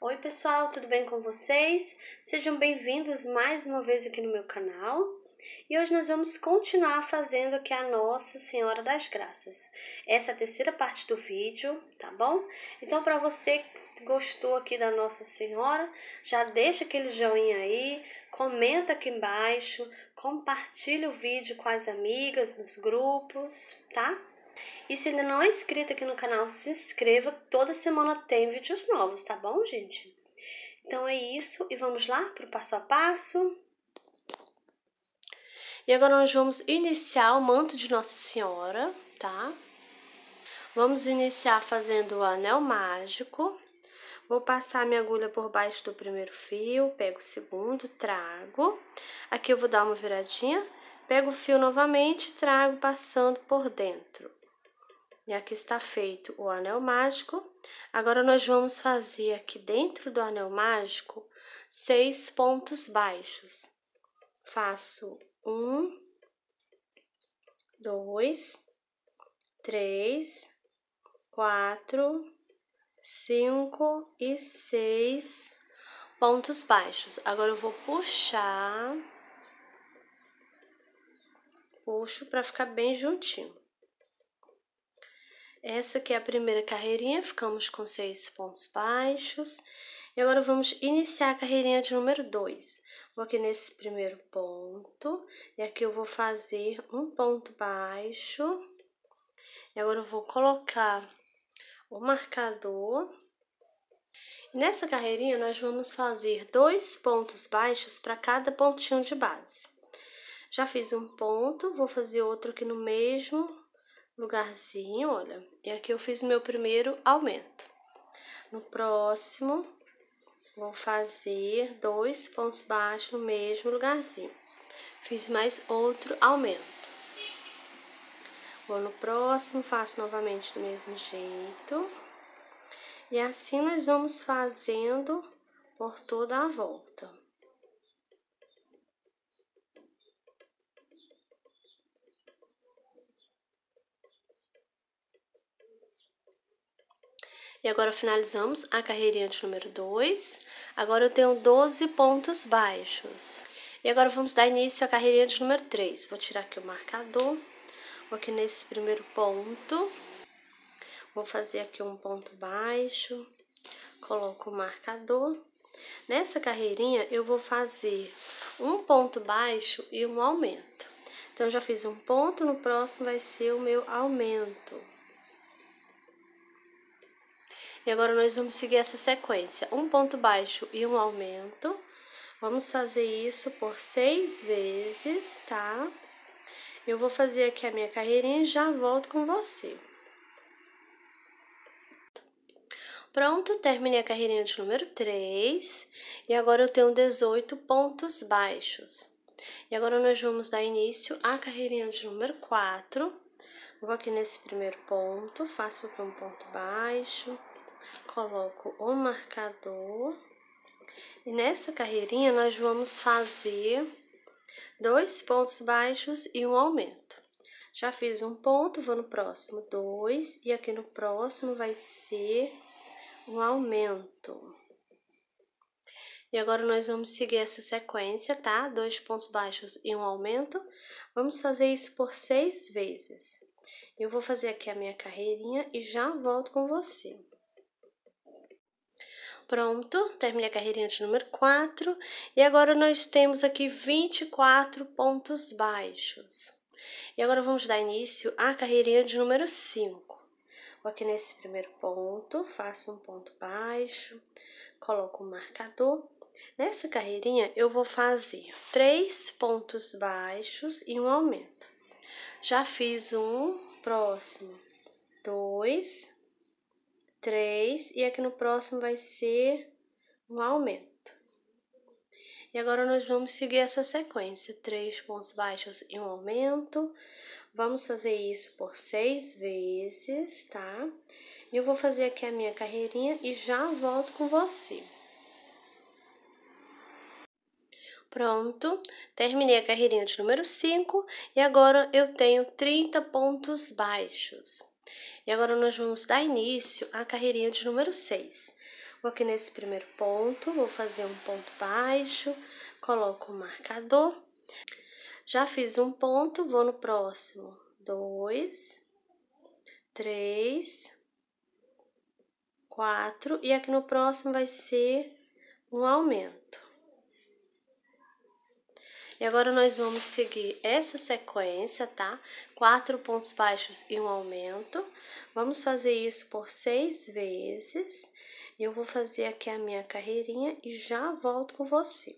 Oi pessoal, tudo bem com vocês? Sejam bem-vindos mais uma vez aqui no meu canal. E hoje nós vamos continuar fazendo aqui é a Nossa Senhora das Graças. Essa é a terceira parte do vídeo, tá bom? Então, para você que gostou aqui da Nossa Senhora, já deixa aquele joinha aí, comenta aqui embaixo, compartilha o vídeo com as amigas, nos grupos, tá? E se ainda não é inscrito aqui no canal, se inscreva. Toda semana tem vídeos novos, tá bom, gente? Então é isso e vamos lá para o passo a passo. E agora nós vamos iniciar o manto de Nossa Senhora, tá? Vamos iniciar fazendo o anel mágico. Vou passar minha agulha por baixo do primeiro fio, pego o segundo, trago. Aqui eu vou dar uma viradinha, pego o fio novamente, trago passando por dentro. E aqui está feito o anel mágico. Agora, nós vamos fazer aqui dentro do anel mágico seis pontos baixos. Faço um, dois, três, quatro, cinco e seis pontos baixos. Agora eu vou puxar, puxo para ficar bem juntinho. Essa aqui é a primeira carreirinha, ficamos com seis pontos baixos. E agora vamos iniciar a carreirinha de número 2. Vou aqui nesse primeiro ponto, e aqui eu vou fazer um ponto baixo. E agora eu vou colocar o marcador. E nessa carreirinha, nós vamos fazer dois pontos baixos para cada pontinho de base. Já fiz um ponto, vou fazer outro aqui no mesmo lugarzinho, olha, e aqui eu fiz meu primeiro aumento. No próximo, vou fazer dois pontos baixos no mesmo lugarzinho. Fiz mais outro aumento. Vou no próximo, faço novamente do mesmo jeito. E assim nós vamos fazendo por toda a volta. E agora finalizamos a carreirinha de número 2. Agora eu tenho 12 pontos baixos. E agora vamos dar início à carreirinha de número 3. Vou tirar aqui o marcador. Vou aqui nesse primeiro ponto. Vou fazer aqui um ponto baixo. Coloco o marcador. Nessa carreirinha, eu vou fazer um ponto baixo e um aumento. Então, já fiz um ponto, no próximo vai ser o meu aumento. E agora nós vamos seguir essa sequência. Um ponto baixo e um aumento. Vamos fazer isso por seis vezes, tá? Eu vou fazer aqui a minha carreirinha e já volto com você. Pronto, terminei a carreirinha de número 3 e agora eu tenho 18 pontos baixos. E agora nós vamos dar início à carreirinha de número 4. Vou aqui nesse primeiro ponto, faço aqui um ponto baixo, coloco o marcador. E nessa carreirinha, nós vamos fazer dois pontos baixos e um aumento. Já fiz um ponto, vou no próximo, dois, e aqui no próximo vai ser um aumento. E agora, nós vamos seguir essa sequência, tá? Dois pontos baixos e um aumento. Vamos fazer isso por seis vezes. Eu vou fazer aqui a minha carreirinha e já volto com você. Pronto, terminei a carreirinha de número 4 e agora nós temos aqui 24 pontos baixos. E agora vamos dar início à carreirinha de número 5. Vou aqui nesse primeiro ponto, faço um ponto baixo, coloco o um marcador. Nessa carreirinha eu vou fazer três pontos baixos e um aumento. Já fiz um, próximo, dois, 3, e aqui é no próximo vai ser um aumento. E agora nós vamos seguir essa sequência, três pontos baixos e um aumento. Vamos fazer isso por seis vezes, tá? E eu vou fazer aqui a minha carreirinha e já volto com você. Pronto, terminei a carreirinha de número 5 e agora eu tenho 30 pontos baixos. E agora nós vamos dar início à carreirinha de número 6. Vou aqui nesse primeiro ponto, vou fazer um ponto baixo, coloco o marcador. Já fiz um ponto, vou no próximo. Dois, três, quatro. E aqui no próximo vai ser um aumento. E agora nós vamos seguir essa sequência, tá? Quatro pontos baixos e um aumento. Vamos fazer isso por seis vezes. Eu vou fazer aqui a minha carreirinha e já volto com você.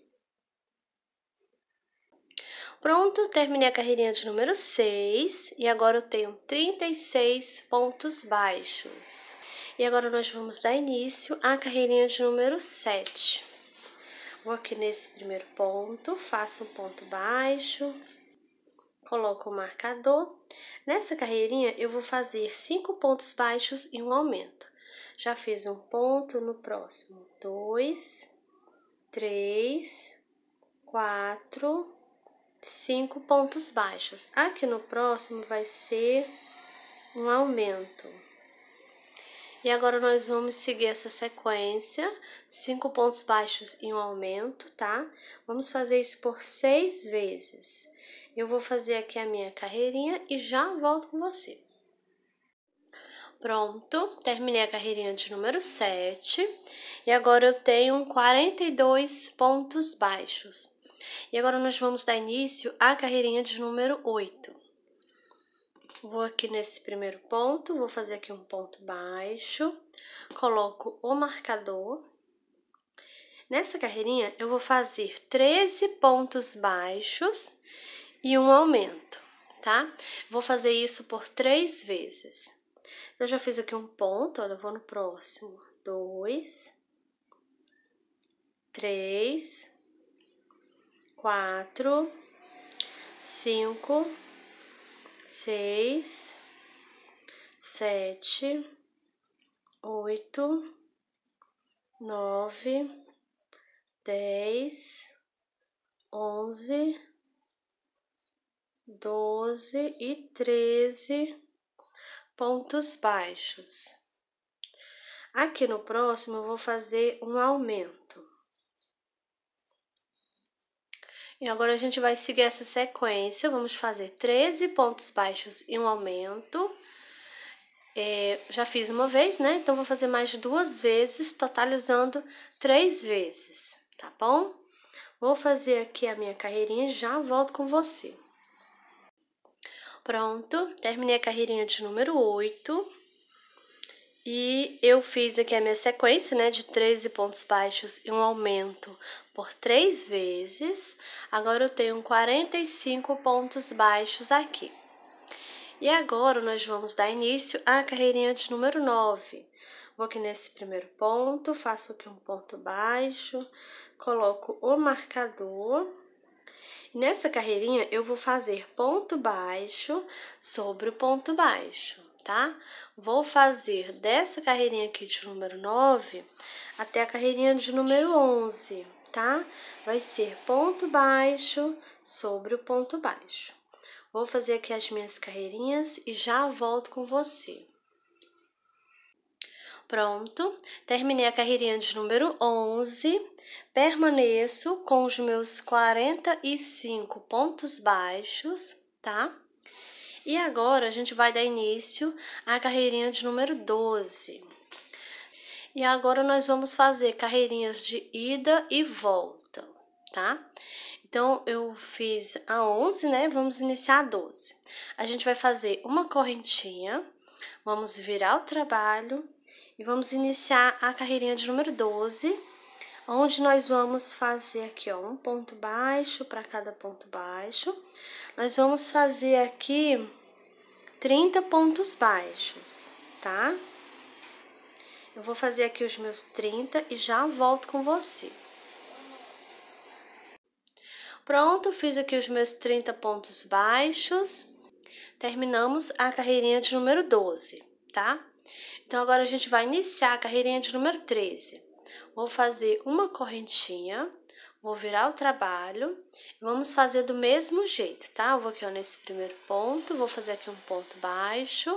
Pronto, terminei a carreirinha de número 6 e agora eu tenho 36 pontos baixos. E agora nós vamos dar início à carreirinha de número 7. Vou aqui nesse primeiro ponto, faço um ponto baixo, coloco o marcador. Nessa carreirinha, eu vou fazer cinco pontos baixos e um aumento. Já fiz um ponto no próximo. Dois, três, quatro, cinco pontos baixos. Aqui no próximo vai ser um aumento. E agora nós vamos seguir essa sequência, cinco pontos baixos e um aumento, tá? Vamos fazer isso por seis vezes. Eu vou fazer aqui a minha carreirinha e já volto com você. Pronto, terminei a carreirinha de número 7 e agora eu tenho 42 pontos baixos. E agora nós vamos dar início à carreirinha de número 8. Vou aqui nesse primeiro ponto, vou fazer aqui um ponto baixo, coloco o marcador. Nessa carreirinha, eu vou fazer 13 pontos baixos e um aumento, tá? Vou fazer isso por três vezes. Então, eu já fiz aqui um ponto, olha, eu vou no próximo. Dois, três, quatro, cinco seis, sete, oito, nove, dez, onze, doze e treze pontos baixos. Aqui no próximo, eu vou fazer um aumento. E agora a gente vai seguir essa sequência. Vamos fazer 13 pontos baixos e um aumento. É, já fiz uma vez, né? Então, vou fazer mais duas vezes, totalizando três vezes, tá bom? Vou fazer aqui a minha carreirinha e já volto com você. Pronto, terminei a carreirinha de número 8. E eu fiz aqui a minha sequência, né, de 13 pontos baixos e um aumento por três vezes. Agora eu tenho 45 pontos baixos aqui. E agora nós vamos dar início à carreirinha de número 9. Vou aqui nesse primeiro ponto, faço aqui um ponto baixo, coloco o marcador. Nessa carreirinha eu vou fazer ponto baixo sobre o ponto baixo tá? Vou fazer dessa carreirinha aqui de número 9 até a carreirinha de número 11, tá? Vai ser ponto baixo sobre o ponto baixo. Vou fazer aqui as minhas carreirinhas e já volto com você. Pronto, terminei a carreirinha de número 11, permaneço com os meus 45 pontos baixos, tá? E agora a gente vai dar início à carreirinha de número 12. E agora nós vamos fazer carreirinhas de ida e volta, tá? Então, eu fiz a 11, né? Vamos iniciar a 12. A gente vai fazer uma correntinha, vamos virar o trabalho e vamos iniciar a carreirinha de número 12, onde nós vamos fazer aqui, ó, um ponto baixo para cada ponto baixo nós vamos fazer aqui 30 pontos baixos, tá? Eu vou fazer aqui os meus 30 e já volto com você. Pronto, fiz aqui os meus 30 pontos baixos. Terminamos a carreirinha de número 12, tá? Então, agora a gente vai iniciar a carreirinha de número 13. Vou fazer uma correntinha vou virar o trabalho vamos fazer do mesmo jeito, tá? Eu vou aqui ó, nesse primeiro ponto, vou fazer aqui um ponto baixo.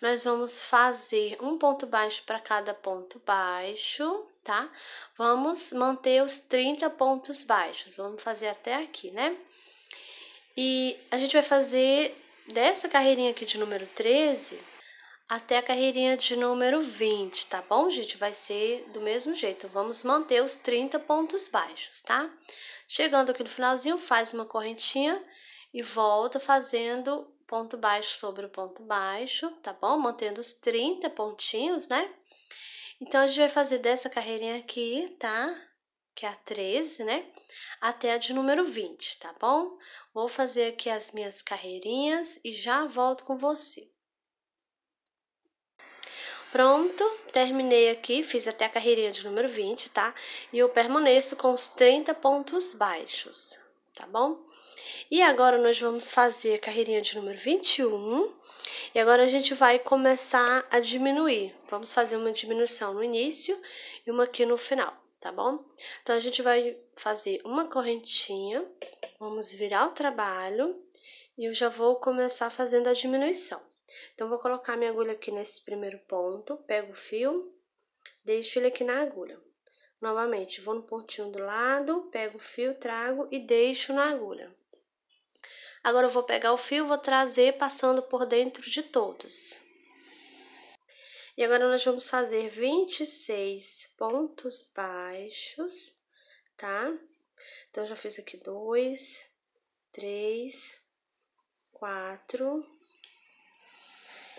Nós vamos fazer um ponto baixo para cada ponto baixo, tá? Vamos manter os 30 pontos baixos, vamos fazer até aqui, né? E a gente vai fazer dessa carreirinha aqui de número 13 até a carreirinha de número 20, tá bom, gente? Vai ser do mesmo jeito, vamos manter os 30 pontos baixos, tá? Chegando aqui no finalzinho, faz uma correntinha e volta fazendo ponto baixo sobre o ponto baixo, tá bom? Mantendo os 30 pontinhos, né? Então, a gente vai fazer dessa carreirinha aqui, tá? Que é a 13, né? Até a de número 20, tá bom? Vou fazer aqui as minhas carreirinhas e já volto com você. Pronto, terminei aqui, fiz até a carreirinha de número 20, tá? E eu permaneço com os 30 pontos baixos, tá bom? E agora nós vamos fazer a carreirinha de número 21. E agora a gente vai começar a diminuir. Vamos fazer uma diminuição no início e uma aqui no final, tá bom? Então, a gente vai fazer uma correntinha, vamos virar o trabalho e eu já vou começar fazendo a diminuição. Então, vou colocar minha agulha aqui nesse primeiro ponto, pego o fio, deixo ele aqui na agulha. Novamente, vou no pontinho do lado, pego o fio, trago e deixo na agulha. Agora, eu vou pegar o fio, vou trazer passando por dentro de todos. E agora, nós vamos fazer 26 pontos baixos, tá? Então, já fiz aqui dois, três, quatro,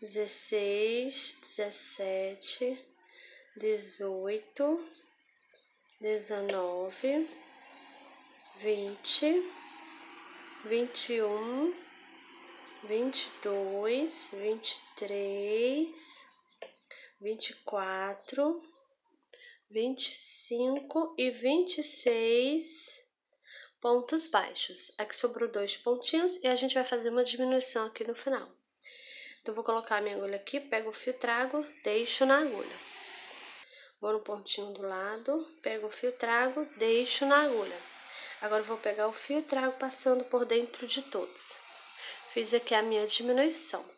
dezesseis, dezessete, dezoito, dezenove, vinte, vinte e um, vinte e dois, vinte e três, vinte e quatro, vinte e cinco e vinte e seis pontos baixos. Aqui sobrou dois pontinhos e a gente vai fazer uma diminuição aqui no final. Então, vou colocar minha agulha aqui, pego o fio, trago, deixo na agulha. Vou no pontinho do lado, pego o fio, trago, deixo na agulha. Agora, vou pegar o fio e trago passando por dentro de todos. Fiz aqui a minha diminuição.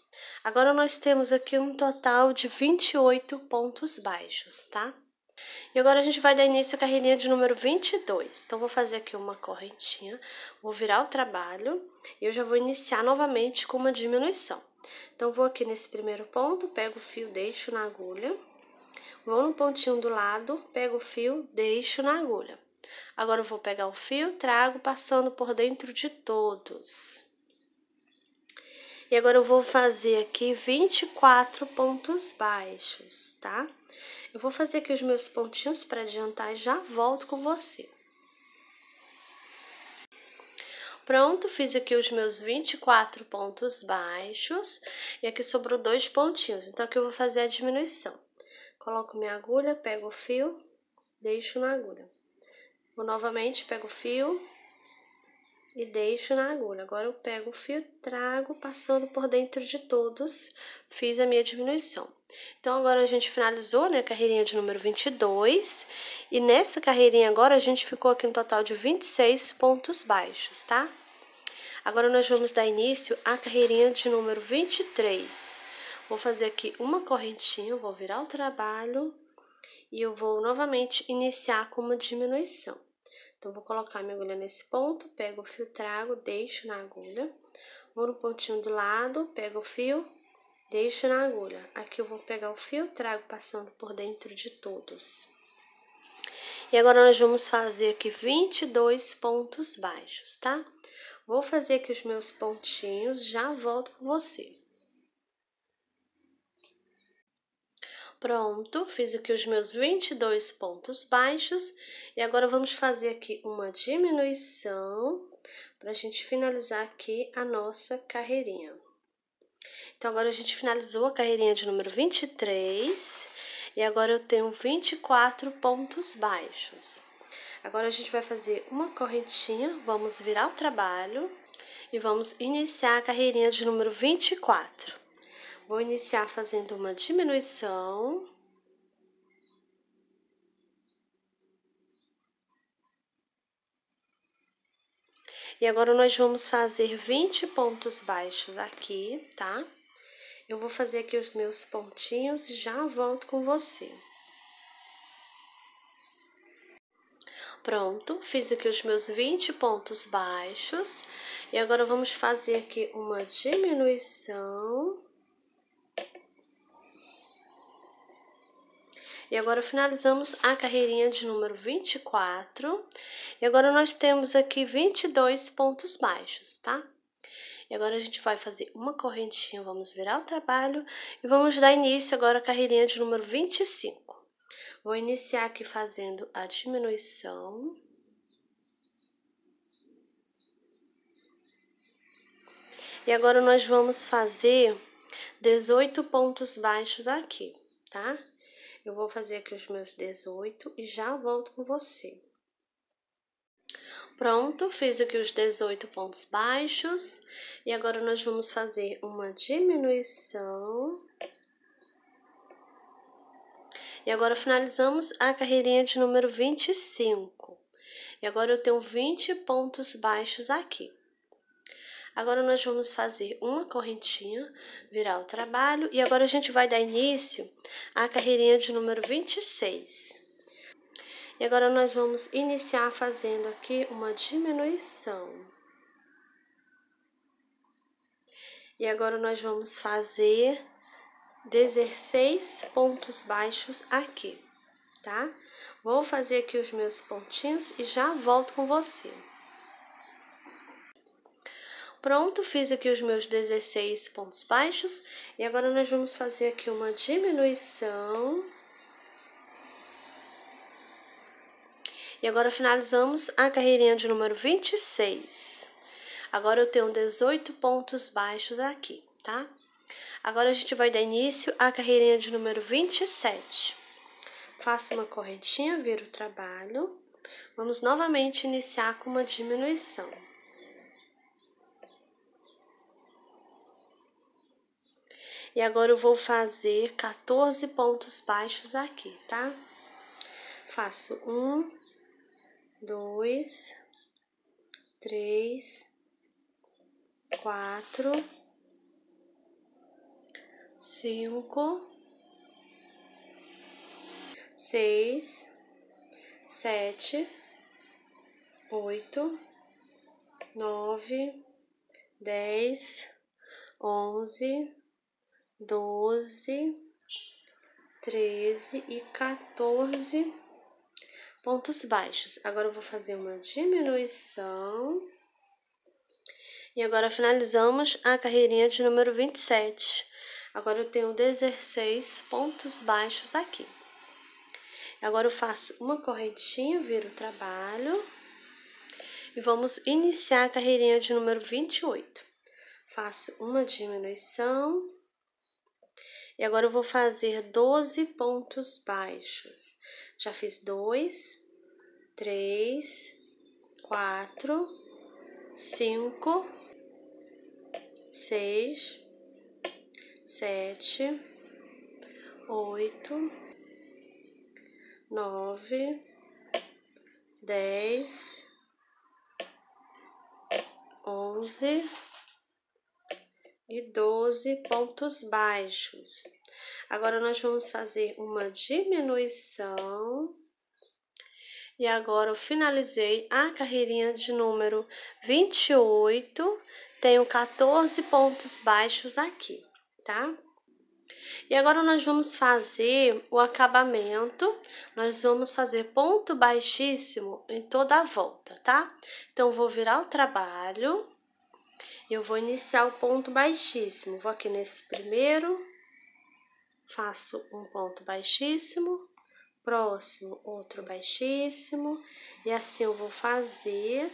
Agora, nós temos aqui um total de 28 pontos baixos, tá? E agora a gente vai dar início à carreirinha de número 22. Então, vou fazer aqui uma correntinha, vou virar o trabalho e eu já vou iniciar novamente com uma diminuição. Então, vou aqui nesse primeiro ponto, pego o fio, deixo na agulha. Vou no pontinho do lado, pego o fio, deixo na agulha. Agora, eu vou pegar o fio, trago, passando por dentro de todos. E agora, eu vou fazer aqui 24 pontos baixos, tá? Eu vou fazer aqui os meus pontinhos para adiantar e já volto com você. Pronto, fiz aqui os meus 24 pontos baixos e aqui sobrou dois pontinhos. Então, aqui eu vou fazer a diminuição. Coloco minha agulha, pego o fio, deixo na agulha. Vou novamente, pego o fio, e deixo na agulha. Agora eu pego o fio, trago passando por dentro de todos, fiz a minha diminuição. Então agora a gente finalizou né, a carreirinha de número 22 e nessa carreirinha agora a gente ficou aqui um total de 26 pontos baixos, tá? Agora nós vamos dar início à carreirinha de número 23. Vou fazer aqui uma correntinha, vou virar o trabalho e eu vou novamente iniciar com uma diminuição. Então, vou colocar minha agulha nesse ponto, pego o fio, trago, deixo na agulha. Vou no pontinho do lado, pego o fio, deixo na agulha. Aqui eu vou pegar o fio, trago passando por dentro de todos. E agora, nós vamos fazer aqui 22 pontos baixos, tá? Vou fazer aqui os meus pontinhos, já volto com você. pronto, fiz aqui os meus 22 pontos baixos e agora vamos fazer aqui uma diminuição para a gente finalizar aqui a nossa carreirinha. Então, agora a gente finalizou a carreirinha de número 23 e agora eu tenho 24 pontos baixos. Agora a gente vai fazer uma correntinha, vamos virar o trabalho e vamos iniciar a carreirinha de número 24. Vou iniciar fazendo uma diminuição. E agora nós vamos fazer 20 pontos baixos aqui, tá? Eu vou fazer aqui os meus pontinhos e já volto com você. Pronto, fiz aqui os meus 20 pontos baixos. E agora vamos fazer aqui uma diminuição. E agora finalizamos a carreirinha de número 24. E agora nós temos aqui 22 pontos baixos, tá? E agora a gente vai fazer uma correntinha, vamos virar o trabalho e vamos dar início agora à carreirinha de número 25. Vou iniciar aqui fazendo a diminuição. E agora nós vamos fazer 18 pontos baixos aqui, tá? Eu vou fazer aqui os meus 18 e já volto com você. Pronto, fiz aqui os 18 pontos baixos e agora nós vamos fazer uma diminuição. E agora finalizamos a carreirinha de número 25. E agora eu tenho 20 pontos baixos aqui. Agora nós vamos fazer uma correntinha, virar o trabalho e agora a gente vai dar início à carreirinha de número 26. E agora nós vamos iniciar fazendo aqui uma diminuição. E agora nós vamos fazer 16 pontos baixos aqui, tá? Vou fazer aqui os meus pontinhos e já volto com você. Pronto, fiz aqui os meus 16 pontos baixos. E agora nós vamos fazer aqui uma diminuição. E agora finalizamos a carreirinha de número 26. Agora eu tenho 18 pontos baixos aqui, tá? Agora a gente vai dar início à carreirinha de número 27. Faço uma corretinha, viro o trabalho. Vamos novamente iniciar com uma diminuição. E agora eu vou fazer 14 pontos baixos aqui, tá? Faço um, dois, três, quatro, cinco, seis, sete, oito, nove, dez, onze, doze, treze e 14 pontos baixos. Agora eu vou fazer uma diminuição. E agora finalizamos a carreirinha de número 27. Agora eu tenho 16 pontos baixos aqui. Agora eu faço uma correntinha, viro o trabalho. E vamos iniciar a carreirinha de número 28. Faço uma diminuição e agora eu vou fazer 12 pontos baixos. Já fiz dois, três, quatro, cinco, seis, sete, oito, nove, dez, onze e 12 pontos baixos. Agora, nós vamos fazer uma diminuição. E agora, eu finalizei a carreirinha de número 28. Tenho 14 pontos baixos aqui, tá? E agora, nós vamos fazer o acabamento. Nós vamos fazer ponto baixíssimo em toda a volta, tá? Então, vou virar o trabalho eu vou iniciar o ponto baixíssimo. Vou aqui nesse primeiro, faço um ponto baixíssimo, próximo, outro baixíssimo, e assim eu vou fazer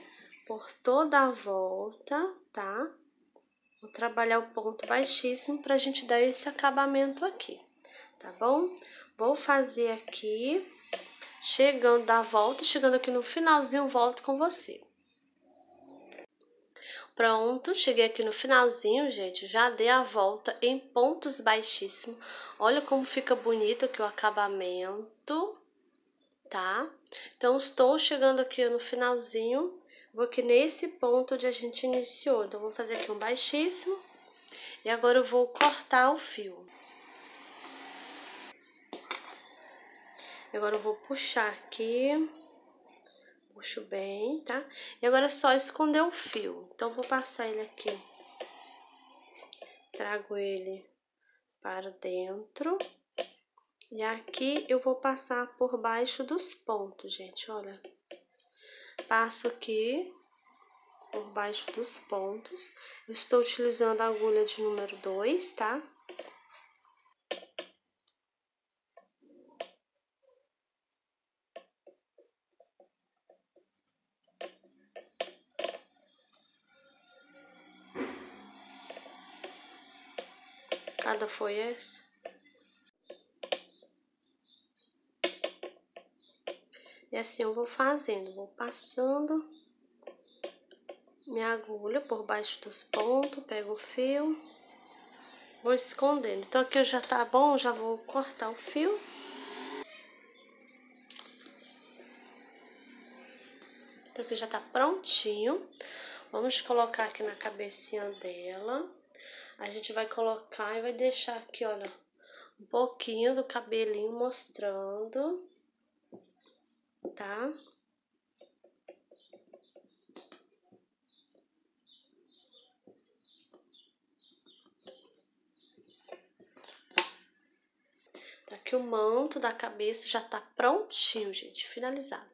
por toda a volta, tá? Vou trabalhar o ponto baixíssimo pra gente dar esse acabamento aqui, tá bom? Vou fazer aqui, chegando da volta, chegando aqui no finalzinho, volto com você. Pronto, cheguei aqui no finalzinho, gente. Já dei a volta em pontos baixíssimos. Olha como fica bonito aqui o acabamento, tá? Então, estou chegando aqui no finalzinho. Vou aqui nesse ponto onde a gente iniciou. Então, vou fazer aqui um baixíssimo. E agora eu vou cortar o fio. Agora eu vou puxar aqui puxo bem, tá? E agora é só esconder o fio. Então, vou passar ele aqui. Trago ele para dentro. E aqui eu vou passar por baixo dos pontos, gente, olha. Passo aqui por baixo dos pontos. Eu estou utilizando a agulha de número 2, tá? foi E assim eu vou fazendo, vou passando minha agulha por baixo dos pontos, pego o fio, vou escondendo. Então aqui já tá bom, já vou cortar o fio. Então aqui já tá prontinho. Vamos colocar aqui na cabecinha dela. A gente vai colocar e vai deixar aqui, olha, um pouquinho do cabelinho mostrando, tá? Tá aqui o manto da cabeça já tá prontinho, gente, finalizado.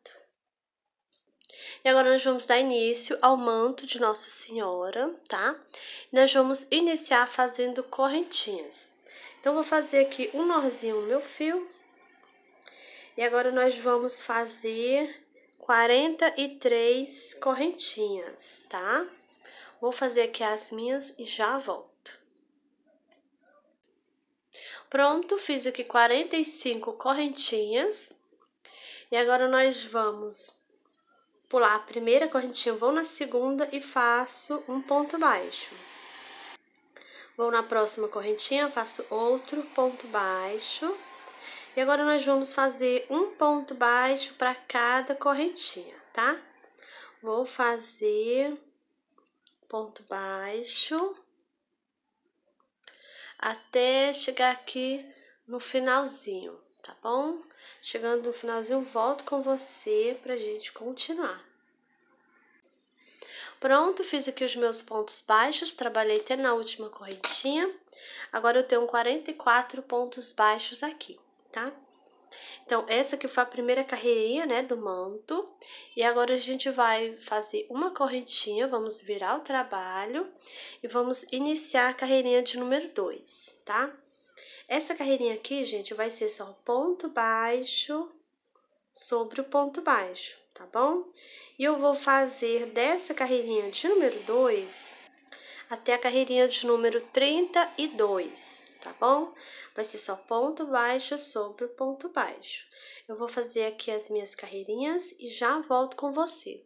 E agora nós vamos dar início ao manto de Nossa Senhora, tá? Nós vamos iniciar fazendo correntinhas. Então, vou fazer aqui um nozinho no meu fio. E agora nós vamos fazer 43 correntinhas, tá? Vou fazer aqui as minhas e já volto. Pronto, fiz aqui 45 correntinhas. E agora nós vamos pular a primeira correntinha, vou na segunda e faço um ponto baixo. Vou na próxima correntinha, faço outro ponto baixo. E agora nós vamos fazer um ponto baixo para cada correntinha, tá? Vou fazer ponto baixo até chegar aqui no finalzinho, tá bom? Chegando no finalzinho, volto com você pra gente continuar. Pronto, fiz aqui os meus pontos baixos, trabalhei até na última correntinha. Agora eu tenho 44 pontos baixos aqui, tá? Então, essa aqui foi a primeira carreirinha, né, do manto. E agora a gente vai fazer uma correntinha, vamos virar o trabalho e vamos iniciar a carreirinha de número 2, tá? Tá? Essa carreirinha aqui, gente, vai ser só ponto baixo sobre o ponto baixo, tá bom? E eu vou fazer dessa carreirinha de número 2 até a carreirinha de número 32, tá bom? Vai ser só ponto baixo sobre o ponto baixo. Eu vou fazer aqui as minhas carreirinhas e já volto com você.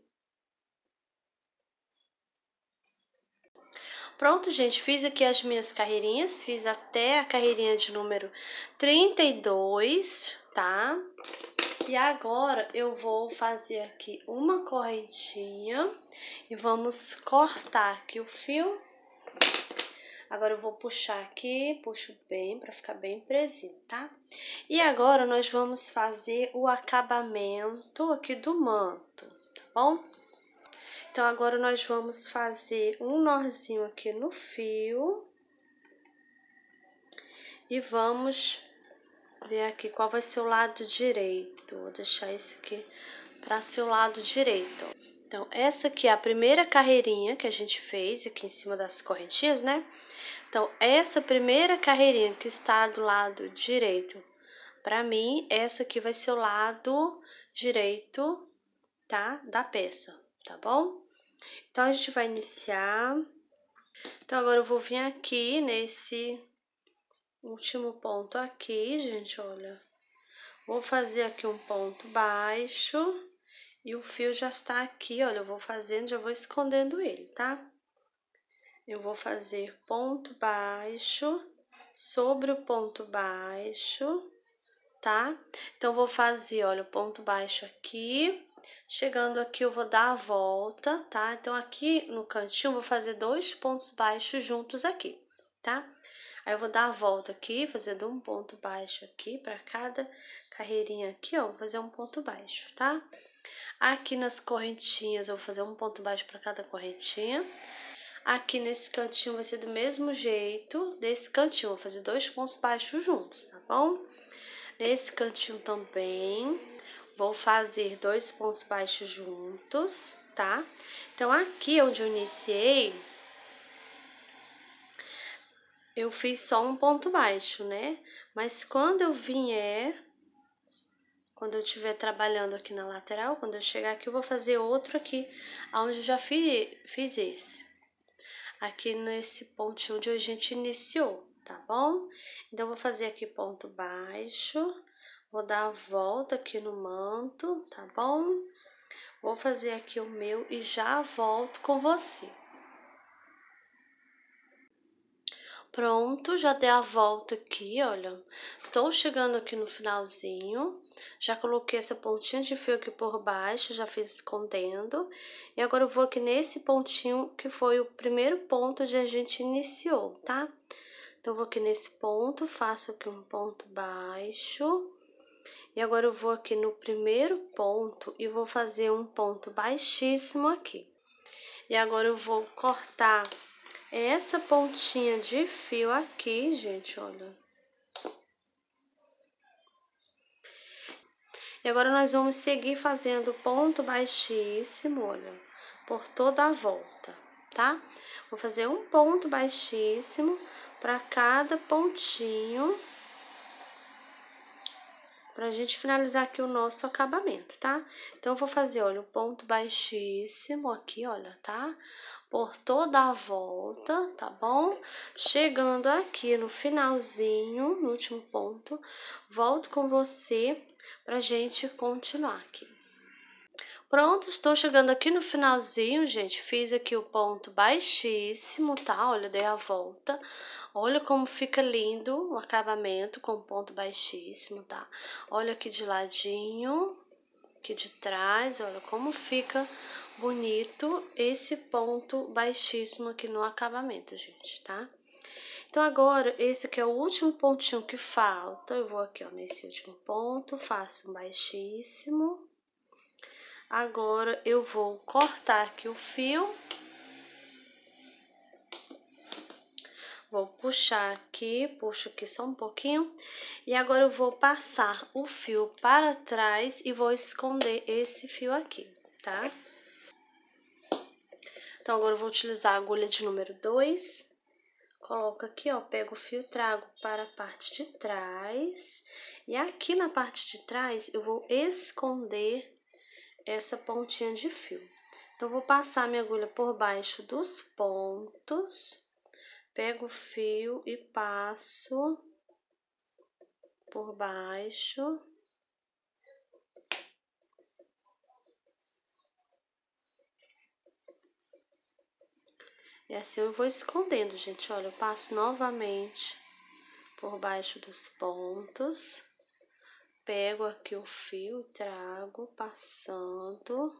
Pronto, gente, fiz aqui as minhas carreirinhas, fiz até a carreirinha de número 32, tá? E agora eu vou fazer aqui uma correntinha e vamos cortar aqui o fio. Agora eu vou puxar aqui, puxo bem para ficar bem presinho, tá? E agora nós vamos fazer o acabamento aqui do manto, tá bom? Então, agora nós vamos fazer um nozinho aqui no fio. E vamos ver aqui qual vai ser o lado direito. Vou deixar esse aqui para ser o lado direito. Então, essa aqui é a primeira carreirinha que a gente fez aqui em cima das correntinhas, né? Então, essa primeira carreirinha que está do lado direito, para mim, essa aqui vai ser o lado direito, tá? Da peça, tá bom? Então, a gente vai iniciar. Então, agora eu vou vir aqui nesse último ponto aqui, gente, olha. Vou fazer aqui um ponto baixo e o fio já está aqui, olha, eu vou fazendo, já vou escondendo ele, tá? Eu vou fazer ponto baixo sobre o ponto baixo, tá? Então, vou fazer, olha, o ponto baixo aqui, Chegando aqui, eu vou dar a volta, tá? Então, aqui no cantinho, vou fazer dois pontos baixos juntos aqui, tá? Aí, eu vou dar a volta aqui, fazendo um ponto baixo aqui para cada carreirinha aqui, ó. Vou fazer um ponto baixo, tá? Aqui nas correntinhas, eu vou fazer um ponto baixo para cada correntinha. Aqui nesse cantinho vai ser do mesmo jeito desse cantinho. Vou fazer dois pontos baixos juntos, tá bom? Nesse cantinho também. Vou fazer dois pontos baixos juntos, tá? Então, aqui onde eu iniciei, eu fiz só um ponto baixo, né? Mas quando eu vier, quando eu estiver trabalhando aqui na lateral, quando eu chegar aqui, eu vou fazer outro aqui, onde eu já fiz, fiz esse. Aqui nesse pontinho onde a gente iniciou, tá bom? Então, eu vou fazer aqui ponto baixo Vou dar a volta aqui no manto, tá bom? Vou fazer aqui o meu e já volto com você. Pronto, já dei a volta aqui, olha. Estou chegando aqui no finalzinho. Já coloquei essa pontinha de fio aqui por baixo, já fiz escondendo. E agora eu vou aqui nesse pontinho que foi o primeiro ponto onde a gente iniciou, tá? Então, eu vou aqui nesse ponto, faço aqui um ponto baixo. E agora eu vou aqui no primeiro ponto e vou fazer um ponto baixíssimo aqui. E agora eu vou cortar essa pontinha de fio aqui, gente, olha. E agora nós vamos seguir fazendo ponto baixíssimo, olha, por toda a volta, tá? Vou fazer um ponto baixíssimo para cada pontinho Pra gente finalizar aqui o nosso acabamento, tá? Então, eu vou fazer, olha, o ponto baixíssimo aqui, olha, tá? Por toda a volta, tá bom? Chegando aqui no finalzinho, no último ponto, volto com você pra gente continuar aqui. Pronto, estou chegando aqui no finalzinho, gente. Fiz aqui o ponto baixíssimo, tá? Olha, dei a volta. Olha como fica lindo o acabamento com ponto baixíssimo, tá? Olha aqui de ladinho, aqui de trás, olha como fica bonito esse ponto baixíssimo aqui no acabamento, gente, tá? Então, agora, esse aqui é o último pontinho que falta. Eu vou aqui, ó, nesse último ponto, faço um baixíssimo Agora, eu vou cortar aqui o fio. Vou puxar aqui, puxo aqui só um pouquinho. E agora, eu vou passar o fio para trás e vou esconder esse fio aqui, tá? Então, agora eu vou utilizar a agulha de número 2. Coloco aqui, ó, pego o fio, trago para a parte de trás. E aqui na parte de trás, eu vou esconder essa pontinha de fio. Então, vou passar minha agulha por baixo dos pontos, pego o fio e passo por baixo. E assim eu vou escondendo, gente. Olha, eu passo novamente por baixo dos pontos pego aqui o fio, trago, passando.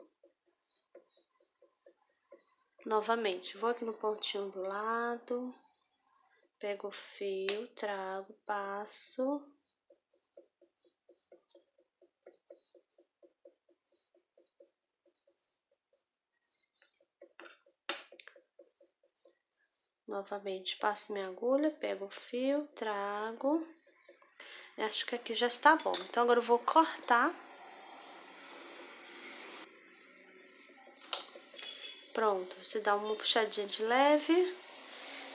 Novamente, vou aqui no pontinho do lado, pego o fio, trago, passo. Novamente, passo minha agulha, pego o fio, trago acho que aqui já está bom. Então, agora eu vou cortar. Pronto, você dá uma puxadinha de leve.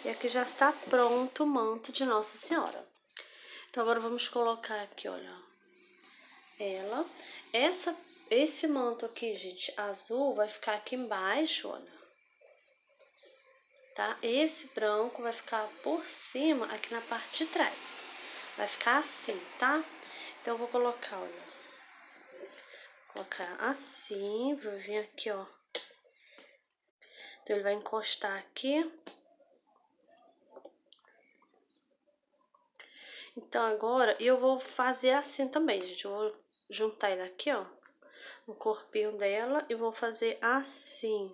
E aqui já está pronto o manto de Nossa Senhora. Então, agora vamos colocar aqui, olha, ela. Essa, esse manto aqui, gente, azul, vai ficar aqui embaixo, olha tá? Esse branco vai ficar por cima, aqui na parte de trás. Vai ficar assim, tá? Então, eu vou colocar, olha. Vou colocar assim, vou vir aqui, ó. Então, ele vai encostar aqui. Então, agora, eu vou fazer assim também, gente. Eu vou juntar ele aqui, ó. No corpinho dela e vou fazer assim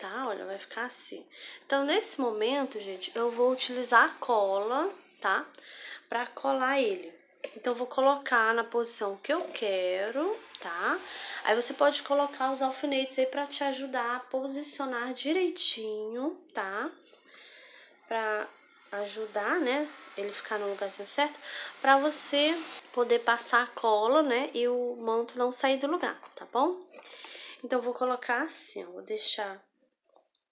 tá? Olha, vai ficar assim. Então, nesse momento, gente, eu vou utilizar a cola, tá? para colar ele. Então, vou colocar na posição que eu quero, tá? Aí, você pode colocar os alfinetes aí para te ajudar a posicionar direitinho, tá? Pra ajudar, né? Ele ficar no lugarzinho certo, para você poder passar a cola, né? E o manto não sair do lugar, tá bom? Então, vou colocar assim, ó, vou deixar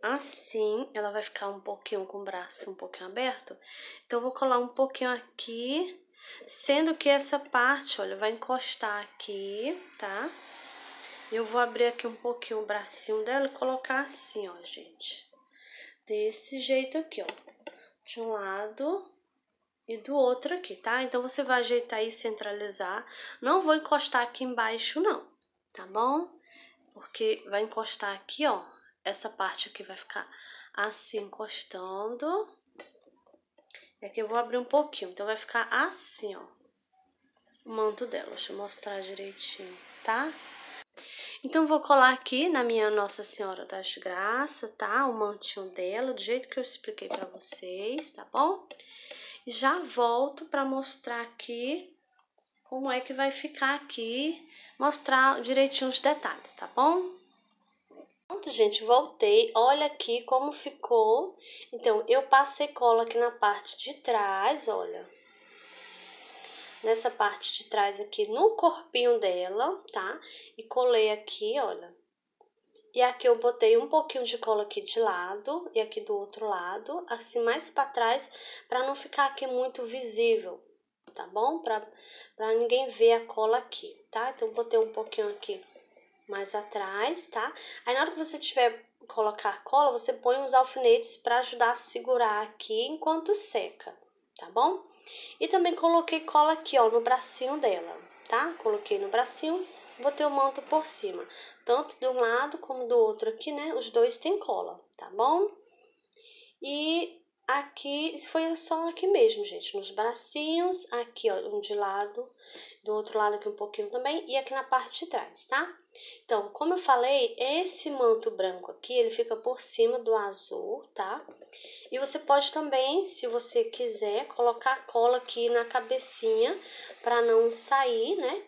assim, ela vai ficar um pouquinho com o braço um pouquinho aberto. Então, eu vou colar um pouquinho aqui, sendo que essa parte, olha, vai encostar aqui, tá? Eu vou abrir aqui um pouquinho o bracinho dela e colocar assim, ó, gente. Desse jeito aqui, ó. De um lado e do outro aqui, tá? Então, você vai ajeitar e centralizar. Não vou encostar aqui embaixo, não, tá bom? Porque vai encostar aqui, ó, essa parte aqui vai ficar assim encostando. E aqui eu vou abrir um pouquinho, então vai ficar assim, ó, o manto dela. Deixa eu mostrar direitinho, tá? Então, vou colar aqui na minha Nossa Senhora das Graças, tá? O mantinho dela, do jeito que eu expliquei pra vocês, tá bom? Já volto pra mostrar aqui como é que vai ficar aqui, mostrar direitinho os detalhes, tá bom? Pronto, gente, voltei. Olha aqui como ficou. Então, eu passei cola aqui na parte de trás, olha. Nessa parte de trás aqui, no corpinho dela, tá? E colei aqui, olha. E aqui eu botei um pouquinho de cola aqui de lado e aqui do outro lado, assim mais para trás, para não ficar aqui muito visível, tá bom? Para ninguém ver a cola aqui, tá? Então, botei um pouquinho aqui mais atrás, tá? Aí na hora que você tiver colocar cola, você põe os alfinetes para ajudar a segurar aqui enquanto seca, tá bom? E também coloquei cola aqui, ó, no bracinho dela, tá? Coloquei no bracinho, botei o manto por cima. Tanto de um lado como do outro aqui, né? Os dois tem cola, tá bom? E Aqui, foi só aqui mesmo, gente, nos bracinhos, aqui, ó, um de lado, do outro lado aqui um pouquinho também, e aqui na parte de trás, tá? Então, como eu falei, esse manto branco aqui, ele fica por cima do azul, tá? E você pode também, se você quiser, colocar a cola aqui na cabecinha para não sair, né?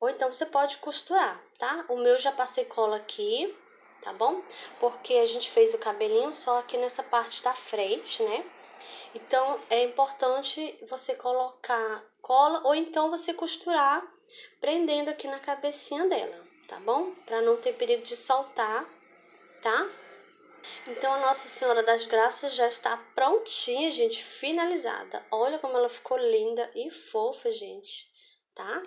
Ou então você pode costurar, tá? O meu já passei cola aqui, tá bom? Porque a gente fez o cabelinho só aqui nessa parte da frente, né? Então é importante você colocar cola ou então você costurar prendendo aqui na cabecinha dela, tá bom? Para não ter perigo de soltar, tá? Então a Nossa Senhora das Graças já está prontinha, gente, finalizada. Olha como ela ficou linda e fofa, gente, tá?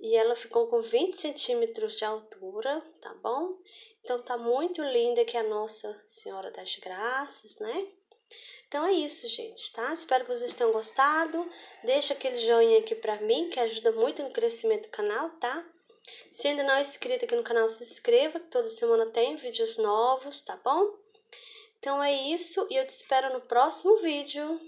e ela ficou com 20 centímetros de altura, tá bom? Então tá muito linda aqui a Nossa Senhora das Graças, né? Então é isso, gente, tá? Espero que vocês tenham gostado. Deixa aquele joinha aqui pra mim, que ajuda muito no crescimento do canal, tá? Se ainda não é inscrito aqui no canal, se inscreva, que toda semana tem vídeos novos, tá bom? Então é isso e eu te espero no próximo vídeo.